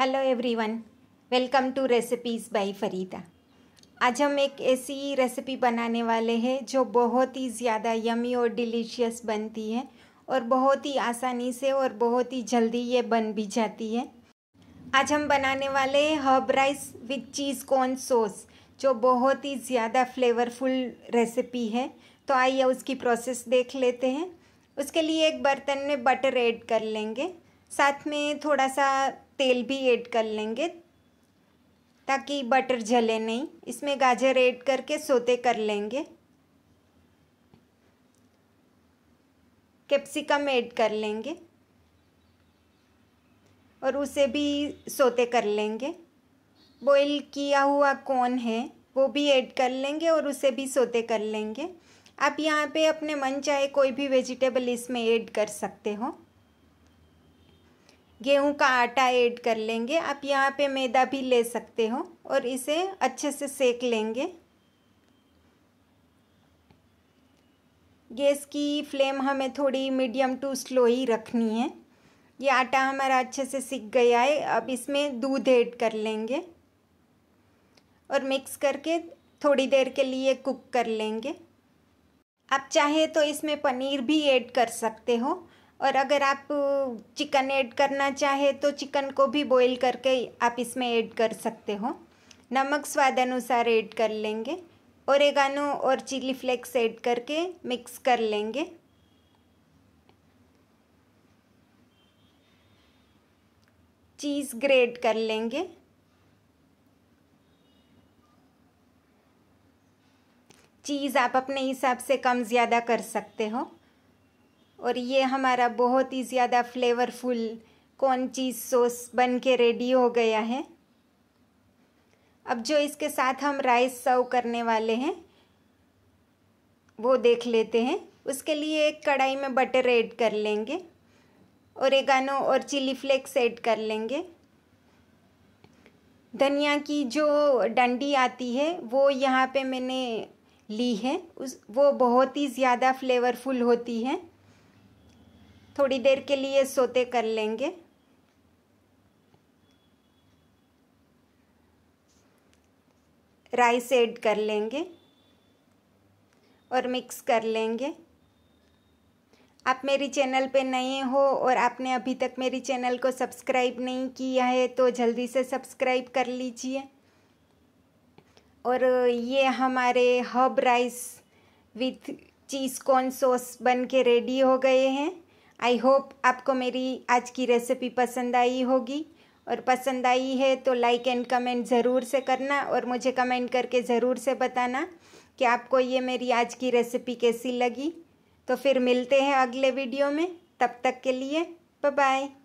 hello everyone welcome to recipes by Farida आज हम एक ऐसी रेसिपी बनाने वाले हैं जो बहुत ही ज़्यादा यमी और डिलीशियस बनती है और बहुत ही आसानी से और बहुत ही जल्दी ये बन भी जाती है आज हम बनाने वाले हैं herb rice with cheese corn sauce जो बहुत ही ज़्यादा फ्लेवरफुल रेसिपी है तो आइए उसकी प्रोसेस देख लेते हैं उसके लिए एक बर्तन में बटर ऐड कर लेंगे साथ में थोड़ा सा तेल भी ऐड कर लेंगे ताकि बटर जले नहीं इसमें गाजर ऐड करके सोते कर लेंगे कैप्सिकम ऐड कर लेंगे और उसे भी सोते कर लेंगे बॉईल किया हुआ कॉर्न है वो भी ऐड कर लेंगे और उसे भी सोते कर लेंगे आप यहाँ पे अपने मन चाहे कोई भी वेजिटेबल इसमें ऐड कर सकते हो गेहूं का आटा ऐड कर लेंगे आप यहाँ पे मैदा भी ले सकते हो और इसे अच्छे से सेक लेंगे गैस की फ्लेम हमें थोड़ी मीडियम टू स्लो ही रखनी है ये आटा हमारा अच्छे से सीख गया है अब इसमें दूध ऐड कर लेंगे और मिक्स करके थोड़ी देर के लिए कुक कर लेंगे आप चाहे तो इसमें पनीर भी ऐड कर सकते हो और अगर आप चिकन ऐड करना चाहे तो चिकन को भी बॉईल करके आप इसमें ऐड कर सकते हो नमक स्वाद अनुसार ऐड कर लेंगे ओरेगानो और चिली फ्लेक्स ऐड करके मिक्स कर लेंगे चीज़ ग्रेड कर लेंगे चीज़ आप अपने हिसाब से कम ज़्यादा कर सकते हो और ये हमारा बहुत ही ज़्यादा फ्लेवरफुल कौन चीज़ सॉस बन के रेडी हो गया है अब जो इसके साथ हम राइस सर्व करने वाले हैं वो देख लेते हैं उसके लिए एक कढ़ाई में बटर ऐड कर लेंगे ओरेगानो और चिली फ्लेक्स ऐड कर लेंगे धनिया की जो डंडी आती है वो यहाँ पे मैंने ली है उस वो बहुत ही ज़्यादा फ्लेवरफुल होती है थोड़ी देर के लिए सोते कर लेंगे राइस ऐड कर लेंगे और मिक्स कर लेंगे आप मेरी चैनल पे नए हो और आपने अभी तक मेरी चैनल को सब्सक्राइब नहीं किया है तो जल्दी से सब्सक्राइब कर लीजिए और ये हमारे herb rice with cheese corn sauce बन के रेडी हो गए हैं आई होप आपको मेरी आज की रेसिपी पसंद आई होगी और पसंद आई है तो लाइक एंड कमेंट ज़रूर से करना और मुझे कमेंट करके ज़रूर से बताना कि आपको ये मेरी आज की रेसिपी कैसी लगी तो फिर मिलते हैं अगले वीडियो में तब तक के लिए बाय